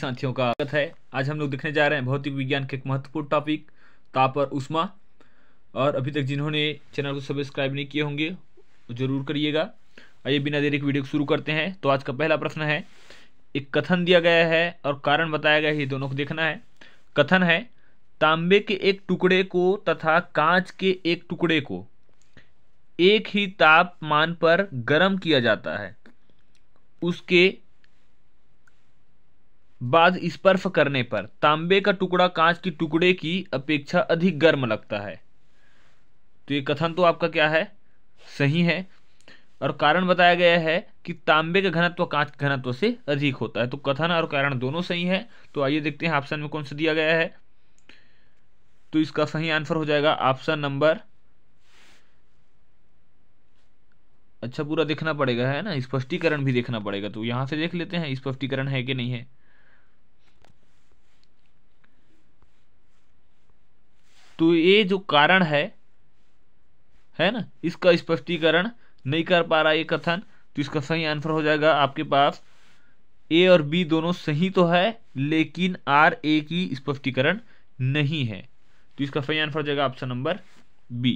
साथियों का स्वागत है आज हम लोग देखने जा रहे हैं भौतिक विज्ञान के एक महत्वपूर्ण टॉपिक ताप और उष्मा और अभी तक जिन्होंने चैनल को सब्सक्राइब नहीं किए होंगे जरूर करिएगा आइए बिना देरी के वीडियो शुरू करते हैं तो आज का पहला प्रश्न है एक कथन दिया गया है और कारण बताया गया है ये दोनों को देखना है कथन है तांबे के एक टुकड़े को तथा कांच के एक टुकड़े को एक ही तापमान पर गर्म किया जाता है उसके बाद स्पर्श करने पर तांबे का टुकड़ा कांच के टुकड़े की अपेक्षा अधिक गर्म लगता है तो ये कथन तो आपका क्या है सही है और कारण बताया गया है कि तांबे का घनत्व कांच के घनत्व से अधिक होता है तो कथन और कारण दोनों सही है तो आइए देखते हैं ऑप्शन में कौन सा दिया गया है तो इसका सही आंसर हो जाएगा ऑप्शन नंबर अच्छा पूरा देखना पड़ेगा है ना स्पष्टीकरण भी देखना पड़ेगा तो यहां से देख लेते हैं स्पष्टीकरण है कि नहीं है तो ये जो कारण है है ना इसका स्पष्टीकरण नहीं कर पा रहा ये कथन तो इसका सही आंसर हो जाएगा आपके पास ए और बी दोनों सही तो है लेकिन आर ए की स्पष्टीकरण नहीं है तो इसका सही आंसर हो जाएगा ऑप्शन नंबर बी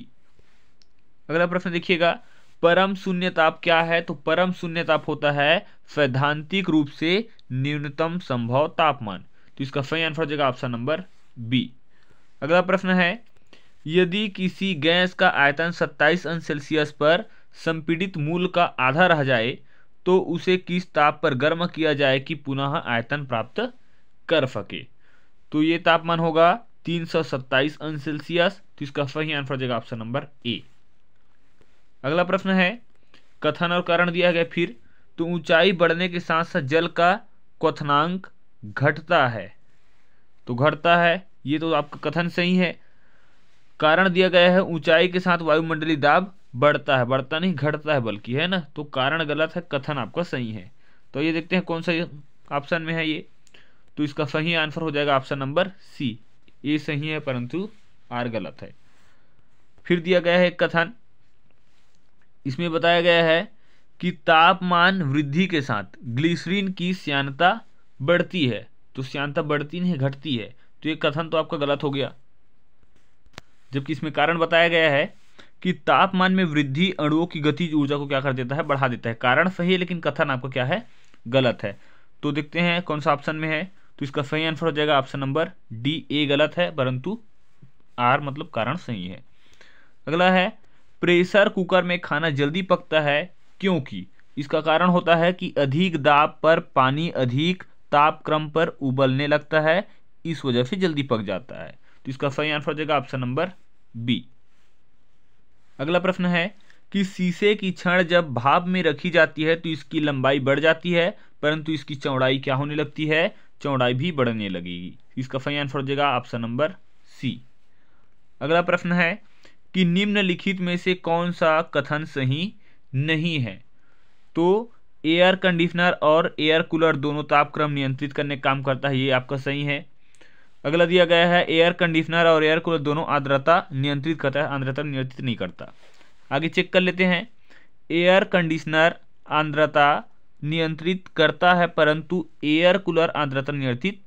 अगला प्रश्न देखिएगा परम शून्य ताप क्या है तो परम शून्य ताप होता है सैद्धांतिक रूप से न्यूनतम संभव तापमान तो इसका सही आंसर हो जाएगा ऑप्शन नंबर बी अगला प्रश्न है यदि किसी गैस का आयतन 27 अंश सेल्सियस पर संपीड़ित मूल का आधा रह जाए तो उसे किस ताप पर गर्म किया जाए कि पुनः आयतन प्राप्त कर सके तो ये तापमान होगा 327 अंश सेल्सियस तो इसका सही आंसर देगा जाएगा ऑप्शन नंबर ए अगला प्रश्न है कथन और कारण दिया गया फिर तो ऊंचाई बढ़ने के साथ साथ जल का क्वनांक घटता है तो घटता है ये तो आपका कथन सही है कारण दिया गया है ऊंचाई के साथ वायुमंडलीय दाब बढ़ता है बढ़ता नहीं घटता है बल्कि है ना तो कारण गलत है कथन आपका सही है तो ये देखते हैं कौन सा ऑप्शन में है ये तो इसका सही आंसर हो जाएगा ऑप्शन नंबर सी ए सही है परंतु आर गलत है फिर दिया गया है एक कथन इसमें बताया गया है कि तापमान वृद्धि के साथ ग्लिसरीन की श्यानता बढ़ती है तो श्यानता बढ़ती नहीं घटती है तो ये कथन तो आपका गलत हो गया जबकि इसमें कारण बताया गया है कि तापमान में वृद्धि अणुओं की गतिज ऊर्जा को क्या कर देता है बढ़ा देता है कारण सही है लेकिन कथन आपका क्या है गलत है तो देखते हैं कौन सा ऑप्शन में है तो इसका सही आंसर हो जाएगा ऑप्शन नंबर डी ए गलत है परंतु आर मतलब कारण सही है अगला है प्रेशर कुकर में खाना जल्दी पकता है क्योंकि इसका कारण होता है कि अधिक दाब पर पानी अधिक तापक्रम पर उबलने लगता है इस वजह से जल्दी पक जाता है तो इसका सही आंसर हो जाएगा ऑप्शन नंबर बी अगला प्रश्न है कि शीशे की क्षण जब भाप में रखी जाती है तो इसकी लंबाई बढ़ जाती है परंतु इसकी चौड़ाई क्या होने लगती है चौड़ाई भी बढ़ने लगेगी इसका सही आंसर हो जाएगा ऑप्शन नंबर सी अगला प्रश्न है कि निम्नलिखित में से कौन सा कथन सही नहीं है तो एयर कंडीशनर और एयर कूलर दोनों तापक्रम नियंत्रित करने काम करता है ये आपका सही है अगला दिया गया है एयर कंडीशनर और एयर कूलर दोनों आर्द्रता नियंत्रित करता है आर्द्रता नियंत्रित नहीं करता आगे चेक कर लेते हैं एयर कंडीशनर आर्द्रता नियंत्रित करता है परंतु एयर कूलर आर्द्रता नियंत्रित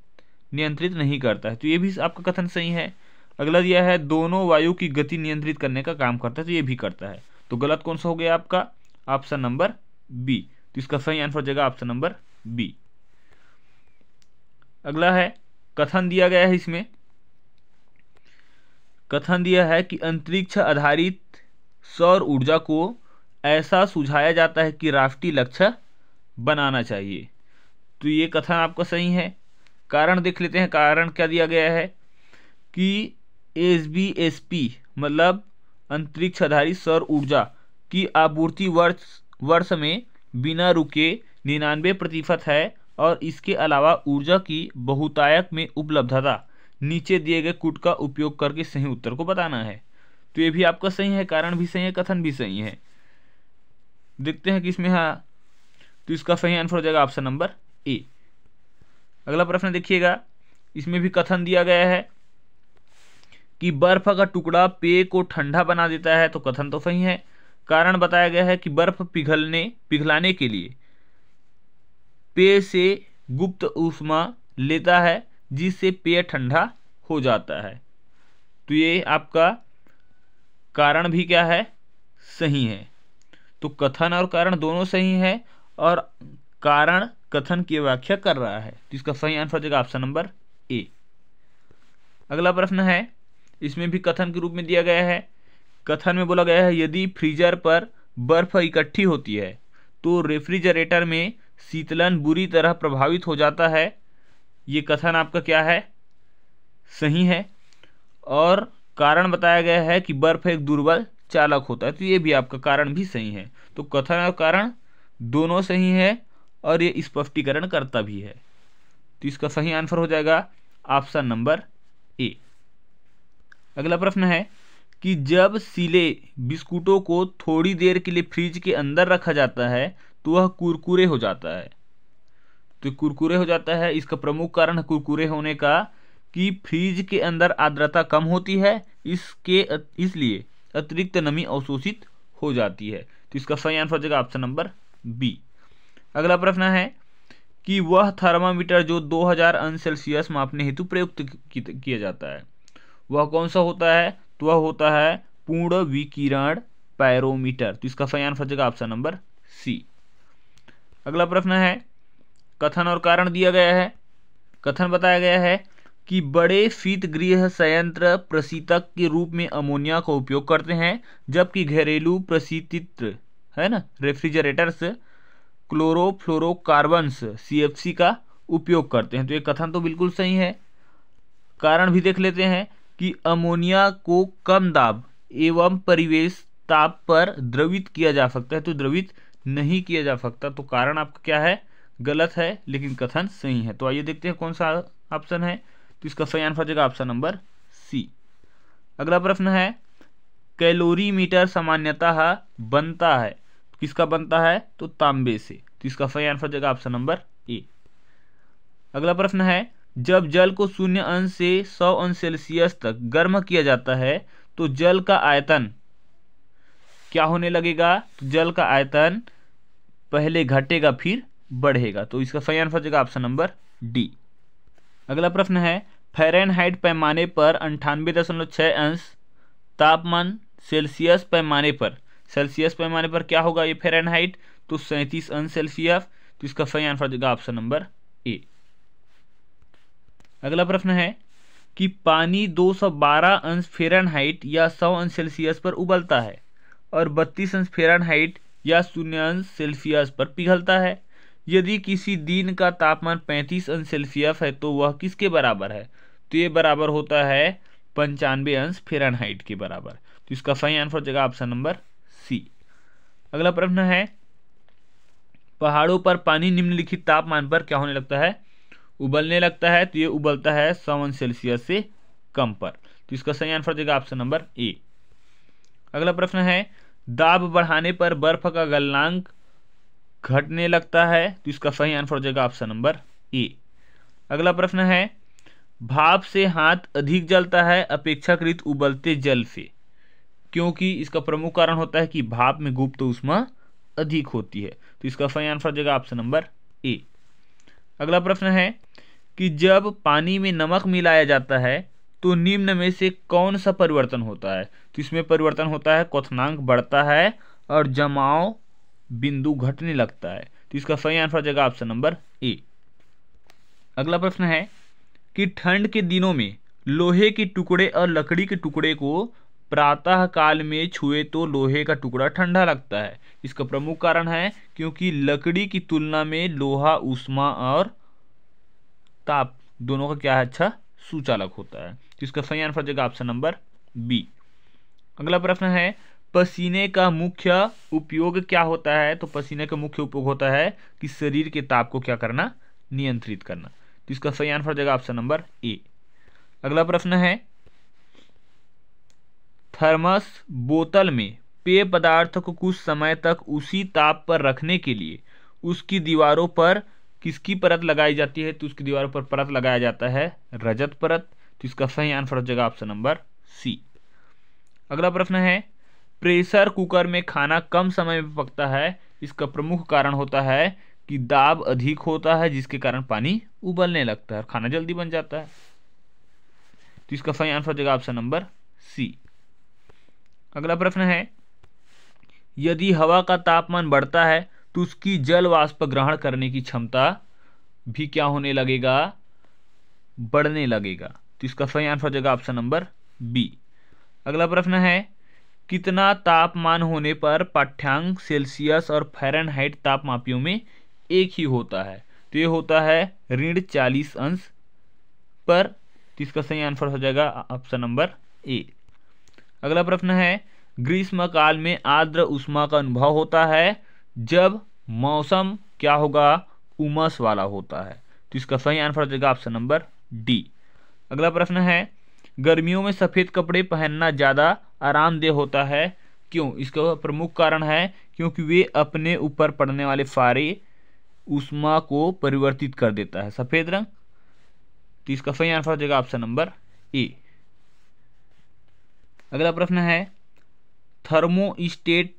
नियंत्रित नहीं करता है तो ये भी आपका कथन सही है अगला दिया है दोनों वायु की गति नियंत्रित करने का काम करता है तो ये भी करता है तो गलत कौन सा हो गया आपका ऑप्शन नंबर बी तो इसका सही आंसर हो जाएगा ऑप्शन नंबर बी अगला है कथन दिया गया है इसमें कथन दिया है कि अंतरिक्ष आधारित सौर ऊर्जा को ऐसा सुझाया जाता है कि राष्ट्रीय लक्ष्य बनाना चाहिए तो ये कथन आपका सही है कारण देख लेते हैं कारण क्या दिया गया है कि एस बी एस पी मतलब अंतरिक्ष आधारित सौर ऊर्जा की आपूर्ति वर्ष वर्ष में बिना रुके निन्यानवे प्रतिशत है और इसके अलावा ऊर्जा की बहुतायक में उपलब्धता नीचे दिए गए कुट का उपयोग करके सही उत्तर को बताना है तो ये भी आपका सही है कारण भी सही है कथन भी सही है देखते हैं कि इसमें हाँ तो इसका सही आंसर हो जाएगा ऑप्शन नंबर ए अगला प्रश्न देखिएगा इसमें भी कथन दिया गया है कि बर्फ का टुकड़ा पेय को ठंडा बना देता है तो कथन तो सही है कारण बताया गया है कि बर्फ पिघलने पिघलाने के लिए पेय से गुप्त ऊष्मा लेता है जिससे पेय ठंडा हो जाता है तो ये आपका कारण भी क्या है सही है तो कथन और कारण दोनों सही है और कारण कथन की व्याख्या कर रहा है तो इसका सही आंसर हो जाएगा ऑप्शन नंबर ए अगला प्रश्न है इसमें भी कथन के रूप में दिया गया है कथन में बोला गया है यदि फ्रीजर पर बर्फ इकट्ठी होती है तो रेफ्रिजरेटर में शीतलन बुरी तरह प्रभावित हो जाता है ये कथन आपका क्या है सही है और कारण बताया गया है कि बर्फ एक दुर्बल चालक होता है तो ये भी आपका कारण भी सही है तो कथन और कारण दोनों सही है और ये स्पष्टीकरण करता भी है तो इसका सही आंसर हो जाएगा ऑप्शन नंबर ए अगला प्रश्न है कि जब सिले बिस्कुटों को थोड़ी देर के लिए फ्रिज के अंदर रखा जाता है तो वह कुरकुरे हो जाता है तो कुरकुरे हो जाता है इसका प्रमुख कारण कुरकुरे होने का कि फ्रीज के अंदर आर्द्रता कम होती है इसके इसलिए अतिरिक्त नमी अवशोषित हो जाती है तो इसका सही आंसर हो जाएगा ऑप्शन नंबर बी अगला प्रश्न है कि वह थर्मामीटर जो 2000 अंश सेल्सियस मापने हेतु प्रयुक्त किया जाता है वह कौन सा होता है तो वह होता है पूर्ण विकिरण पैरोमीटर तो इसका सही आंसर हो जाएगा ऑप्शन नंबर सी अगला प्रश्न है कथन और कारण दिया गया है कथन बताया गया है कि बड़े शीतगृह संयंत्र प्रशीतक के रूप में अमोनिया का उपयोग करते हैं जबकि घरेलू प्रशीतित्र है ना रेफ्रिजरेटर्स क्लोरोफ्लोरोकार्बन्स सी का उपयोग करते हैं तो ये कथन तो बिल्कुल सही है कारण भी देख लेते हैं कि अमोनिया को कम दाब एवं परिवेश ताप पर द्रवित किया जा सकता है तो द्रवित नहीं किया जा सकता तो कारण आपका क्या है गलत है लेकिन कथन सही है तो आइए देखते हैं कौन सा ऑप्शन है तो इसका सही आंसर जगह ऑप्शन नंबर सी अगला प्रश्न है कैलोरी मीटर सामान्यतः बनता है तो किसका बनता है तो तांबे से तो इसका सही आंसर जगह ऑप्शन नंबर ए अगला प्रश्न है जब जल को शून्य अंश से सौ अंश सेल्सियस तक गर्म किया जाता है तो जल का आयतन क्या होने लगेगा तो जल का आयतन पहले घटेगा फिर बढ़ेगा तो इसका सही आंसर जगह ऑप्शन नंबर डी अगला प्रश्न है फेरेनहाइट पैमाने पर अंठानवे दशमलव छः अंश तापमान सेल्सियस पैमाने पर सेल्सियस पैमाने पर क्या होगा ये फेरेनहाइट तो सैंतीस अंश सेल्सियस तो इसका सही आंसर जगह ऑप्शन नंबर ए अगला प्रश्न है कि पानी 212 अंश फेरनहाइट या 100 अंश सेल्सियस पर उबलता है और 32 अंश फेरनहाइट या शून्य अंश सेल्सियस पर पिघलता है यदि किसी दिन का तापमान पैंतीस अंश सेल्सियस है तो वह किसके बराबर है तो ये बराबर होता है पंचानवे अंश फेरनहाइट के बराबर तो इसका सही आंसर हो जाएगा ऑप्शन नंबर सी अगला प्रश्न है पहाड़ों पर पानी निम्नलिखित तापमान पर क्या होने लगता है उबलने लगता है तो ये उबलता है सवन सेल्सियस से कम पर तो इसका सही आंसर हो जाएगा ऑप्शन नंबर ए अगला प्रश्न है दाब बढ़ाने पर बर्फ का गलनांक घटने लगता है तो इसका सही आंसर हो जाएगा ऑप्शन नंबर ए अगला प्रश्न है भाप से हाथ अधिक जलता है अपेक्षाकृत उबलते जल से क्योंकि इसका प्रमुख कारण होता है कि भाप में गुप्त तो उष्मा अधिक होती है तो इसका सही आंसर हो जाएगा ऑप्शन नंबर ए अगला प्रश्न है कि जब पानी में नमक मिलाया जाता है तो निम्न में से कौन सा परिवर्तन होता है तो इसमें परिवर्तन होता है क्वनांक बढ़ता है और जमाव बिंदु घटने लगता है तो इसका सही आंसर जगह ऑप्शन नंबर ए अगला प्रश्न है कि ठंड के दिनों में लोहे के टुकड़े और लकड़ी के टुकड़े को प्रातः काल में छुए तो लोहे का टुकड़ा ठंडा लगता है इसका प्रमुख कारण है क्योंकि लकड़ी की तुलना में लोहा उष्मा और ताप दोनों का क्या है अच्छा सुचालक होता है तो इसका सही आंसर जगह ऑप्शन नंबर बी अगला प्रश्न है पसीने का मुख्य उपयोग क्या होता है तो पसीने का मुख्य उपयोग होता है कि शरीर के ताप को क्या करना नियंत्रित करना तो इसका सही आंसर जगह ऑप्शन नंबर ए अगला प्रश्न है थर्मस बोतल में पेय पदार्थ को कुछ समय तक उसी ताप पर रखने के लिए उसकी दीवारों पर किसकी परत लगाई जाती है तो उसकी दीवारों पर परत लगाया जाता है रजत परत तो इसका सही आंसर हो जाएगा ऑप्शन नंबर सी अगला प्रश्न है प्रेशर कुकर में खाना कम समय में पकता है इसका प्रमुख कारण होता है कि दाब अधिक होता है जिसके कारण पानी उबलने लगता है और खाना जल्दी बन जाता है तो इसका सही आंसर हो जाएगा ऑप्शन नंबर सी अगला प्रश्न है यदि हवा का तापमान बढ़ता है तो उसकी जल वाष्प ग्रहण करने की क्षमता भी क्या होने लगेगा बढ़ने लगेगा तो इसका सही आंसर हो जाएगा ऑप्शन नंबर बी अगला प्रश्न है कितना तापमान होने पर पाठ्यांक सेल्सियस और फेरनहाइट तापमापियों में एक ही होता है तो ये होता है ऋण चालीस अंश पर तो इसका सही आंसर हो जाएगा ऑप्शन नंबर ए अगला प्रश्न है ग्रीष्मकाल में आर्द्र उष्मा का अनुभव होता है जब मौसम क्या होगा उमस वाला होता है तो इसका सही आंसर हो जाएगा ऑप्शन नंबर डी अगला प्रश्न है गर्मियों में सफ़ेद कपड़े पहनना ज़्यादा आरामदेह होता है क्यों इसका प्रमुख कारण है क्योंकि वे अपने ऊपर पड़ने वाले फारे उष्मा को परिवर्तित कर देता है सफ़ेद रंग तो इसका सही आंसर हो जाएगा ऑप्शन नंबर ए अगला प्रश्न है थर्मोस्टेट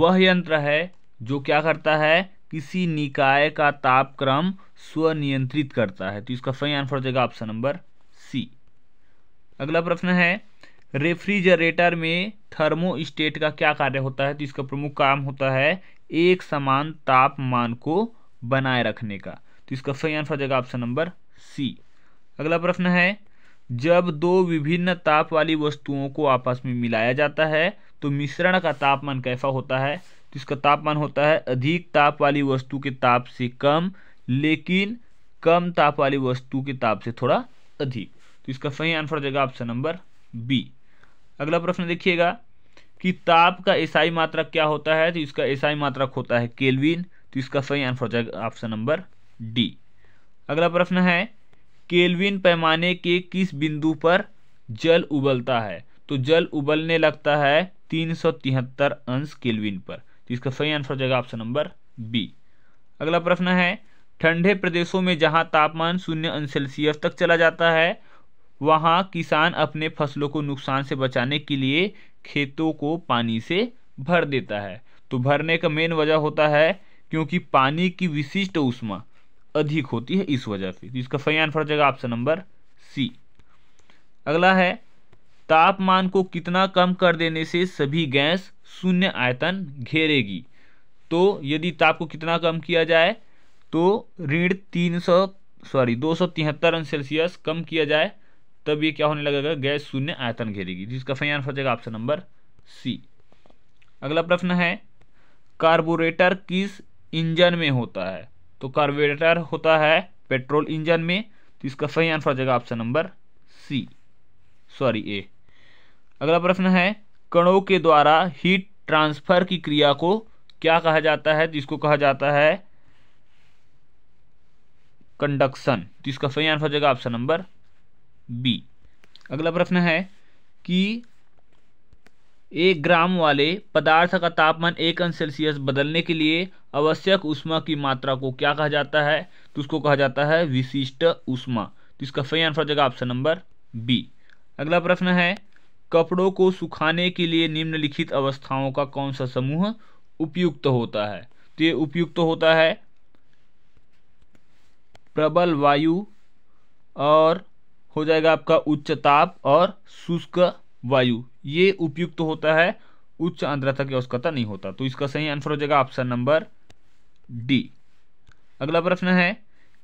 वह यंत्र है जो क्या करता है किसी निकाय का तापक्रम स्वनियंत्रित करता है तो इसका सही आंसर हो जाएगा ऑप्शन नंबर सी अगला प्रश्न है रेफ्रिजरेटर में थर्मोस्टेट का क्या कार्य होता है तो इसका प्रमुख काम होता है एक समान तापमान को बनाए रखने का तो इसका सही आंसर हो जाएगा ऑप्शन नंबर सी अगला प्रश्न है जब दो विभिन्न ताप वाली वस्तुओं को आपस में मिलाया जाता है तो मिश्रण का तापमान कैसा होता है तो इसका तापमान होता है अधिक ताप वाली वस्तु के ताप से कम लेकिन कम ताप वाली वस्तु के ताप से थोड़ा अधिक तो इसका सही आंसर हो जाएगा ऑप्शन नंबर बी अगला प्रश्न देखिएगा कि ताप का एसआई मात्रक क्या होता है तो इसका एसआई मात्रक होता है केल्विन तो इसका सही आंसर हो जाएगा ऑप्शन नंबर डी अगला प्रश्न है केल्विन पैमाने के किस बिंदु पर जल उबलता है तो जल उबलने लगता है तीन अंश केल्विन पर तो इसका सही आंसर हो जाएगा ऑप्शन नंबर बी अगला प्रश्न है ठंडे प्रदेशों में जहां तापमान शून्य अंश सेल्सियस तक चला जाता है वहां किसान अपने फसलों को नुकसान से बचाने के लिए खेतों को पानी से भर देता है तो भरने का मेन वजह होता है क्योंकि पानी की विशिष्ट उष्मा अधिक होती है इस वजह से तो इसका सही आंसर हो जाएगा ऑप्शन नंबर सी अगला है तापमान को कितना कम कर देने से सभी गैस शून्य आयतन घेरेगी तो यदि ताप को कितना कम किया जाए तो ऋण तीन सौ सॉरी दो सौ तिहत्तर अंश सेल्सियस कम किया जाए तब ये क्या होने लगेगा गैस शून्य आयतन घेरेगी जिसका सही आंसर हो जाएगा ऑप्शन नंबर सी अगला प्रश्न है कार्बोरेटर किस इंजन में होता है तो कार्बोरेटर होता है पेट्रोल इंजन में तो इसका सही आंसर हो जाएगा option number C sorry A अगला प्रश्न है कणों के द्वारा हीट ट्रांसफ़र की क्रिया को क्या कहा जाता है जिसको कहा जाता है कंडक्शन जिसका तो इसका सही आंसर हो जाएगा ऑप्शन नंबर बी अगला प्रश्न है कि एक ग्राम वाले पदार्थ का तापमान एक अंश सेल्सियस बदलने के लिए आवश्यक उष्मा की मात्रा को क्या कहा जाता है तो उसको कहा जाता है विशिष्ट उष्मा तो इसका सही आंसर हो जाएगा ऑप्शन नंबर बी अगला प्रश्न है कपड़ों को सुखाने के लिए निम्नलिखित अवस्थाओं का कौन सा समूह उपयुक्त होता है तो ये उपयुक्त होता है प्रबल वायु और हो जाएगा आपका उच्च ताप और शुष्क वायु ये उपयुक्त होता है उच्च आंद्रता की आवश्यकता नहीं होता तो इसका सही आंसर हो जाएगा ऑप्शन नंबर डी अगला प्रश्न है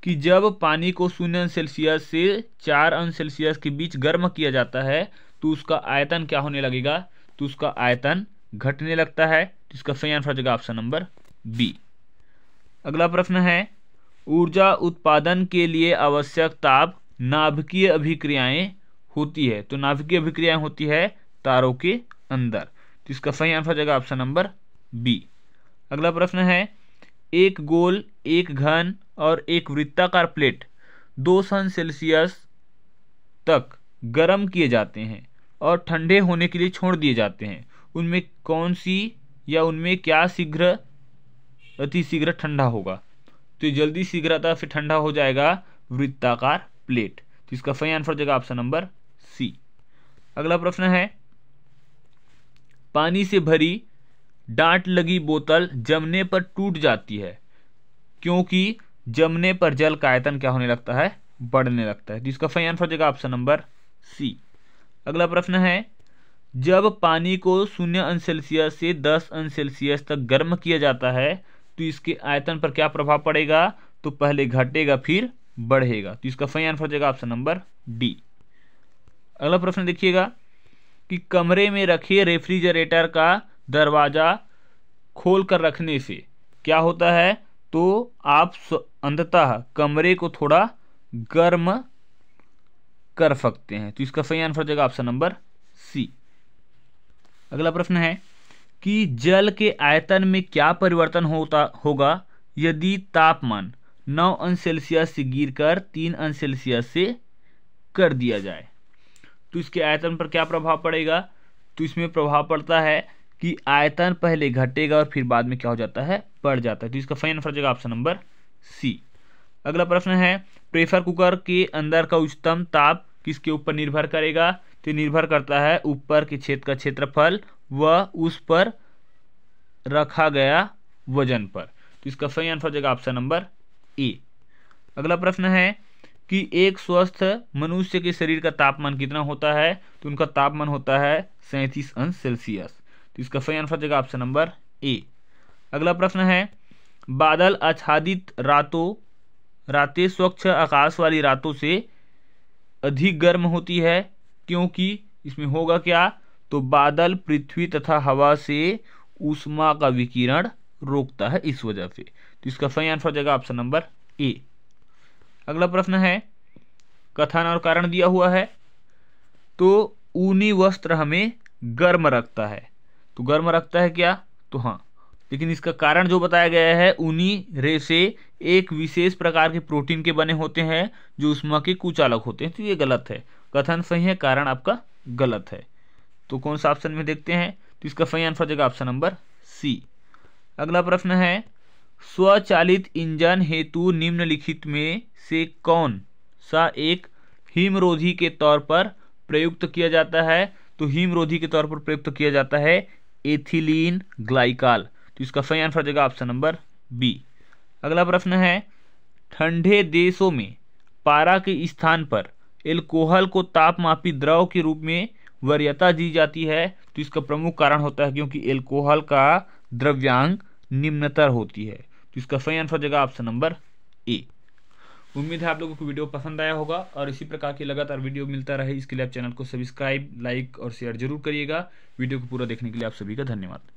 कि जब पानी को शून्य अंश सेल्सियस से चार अंश सेल्सियस के बीच गर्म किया जाता है तो उसका आयतन क्या होने लगेगा तो उसका आयतन घटने लगता है तो इसका सही आंसर हो जाएगा ऑप्शन नंबर बी अगला प्रश्न है ऊर्जा उत्पादन के लिए आवश्यक ताप नाभिकीय अभिक्रियाएं होती है तो नाभिकीय अभिक्रियाएं होती है तारों के अंदर तो इसका सही आंसर हो जाएगा ऑप्शन नंबर बी अगला प्रश्न है एक गोल एक घन और एक वृत्ताकार प्लेट दो सन सेल्सियस तक गर्म किए जाते हैं और ठंडे होने के लिए छोड़ दिए जाते हैं उनमें कौन सी या उनमें क्या शीघ्र अति शीघ्र ठंडा होगा तो जल्दी शीघ्रता से ठंडा हो जाएगा वृत्ताकार प्लेट तो इसका सही आंसर हो जाएगा ऑप्शन नंबर सी अगला प्रश्न है पानी से भरी डांट लगी बोतल जमने पर टूट जाती है क्योंकि जमने पर जल का आयतन क्या होने लगता है बढ़ने लगता है जिसका सही आंसर हो जाएगा ऑप्शन नंबर सी अगला प्रश्न है जब पानी को शून्य अंश सेल्सियस से दस अंश सेल्सियस तक गर्म किया जाता है तो इसके आयतन पर क्या प्रभाव पड़ेगा तो पहले घटेगा फिर बढ़ेगा तो इसका सही आंसर हो जाएगा ऑप्शन नंबर डी अगला प्रश्न देखिएगा कि कमरे में रखे रेफ्रिजरेटर का दरवाज़ा खोल कर रखने से क्या होता है तो आप अंधतः कमरे को थोड़ा गर्म कर सकते हैं तो इसका सही आंसर हो जाएगा ऑप्शन नंबर सी अगला प्रश्न है कि जल के आयतन में क्या परिवर्तन होता होगा यदि तापमान 9 अंश सेल्सियस से गिरकर 3 अंश सेल्सियस से कर दिया जाए तो इसके आयतन पर क्या प्रभाव पड़ेगा तो इसमें प्रभाव पड़ता है कि आयतन पहले घटेगा और फिर बाद में क्या हो जाता है बढ़ जाता है तो इसका सही आंसर जाएगा ऑप्शन नंबर सी अगला प्रश्न है प्रेशर कुकर के अंदर का उच्चतम ताप किसके ऊपर निर्भर करेगा तो निर्भर करता है ऊपर के क्षेत्र का क्षेत्रफल व उस पर रखा गया वजन पर तो इसका सही आंसर हो जाएगा ऑप्शन नंबर ए अगला प्रश्न है कि एक स्वस्थ मनुष्य के शरीर का तापमान कितना होता है तो उनका तापमान होता है सैंतीस अंश सेल्सियस तो इसका सही आंसर हो जाएगा ऑप्शन नंबर ए अगला प्रश्न है बादल आच्छादित रातों रातें स्वच्छ आकाश वाली रातों से अधिक गर्म होती है क्योंकि इसमें होगा क्या तो बादल पृथ्वी तथा हवा से ऊष्मा का विकिरण रोकता है इस वजह से तो इसका सही आंसर हो जाएगा ऑप्शन नंबर ए अगला प्रश्न है कथन और कारण दिया हुआ है तो ऊनी वस्त्र हमें गर्म रखता है तो गर्म रखता है क्या तो हाँ लेकिन इसका कारण जो बताया गया है ऊनी रेशे एक विशेष प्रकार के प्रोटीन के बने होते हैं जो उष्मा के कुचालक होते हैं तो ये गलत है कथन सही है कारण आपका गलत है तो कौन सा ऑप्शन में देखते हैं तो इसका सही आंसर जगह ऑप्शन नंबर सी अगला प्रश्न है स्वचालित इंजन हेतु निम्नलिखित में से कौन सा एक हिमरोधी के तौर पर प्रयुक्त किया जाता है तो हिमरोधी के तौर पर प्रयुक्त किया जाता है एथिलीन ग्लाइकाल तो इसका सही आंसर जगह ऑप्शन नंबर बी अगला प्रश्न है ठंडे देशों में पारा के स्थान पर एल्कोहल को तापमापी द्रव के रूप में वरीयता दी जाती है तो इसका प्रमुख कारण होता है क्योंकि एल्कोहल का द्रव्यांग निम्नतर होती है तो इसका सही आंसर जगह ऑप्शन नंबर ए उम्मीद है आप लोगों को वीडियो पसंद आया होगा और इसी प्रकार की लगातार वीडियो मिलता रहे इसके लिए आप चैनल को सब्सक्राइब लाइक और शेयर जरूर करिएगा वीडियो को पूरा देखने के लिए आप सभी का धन्यवाद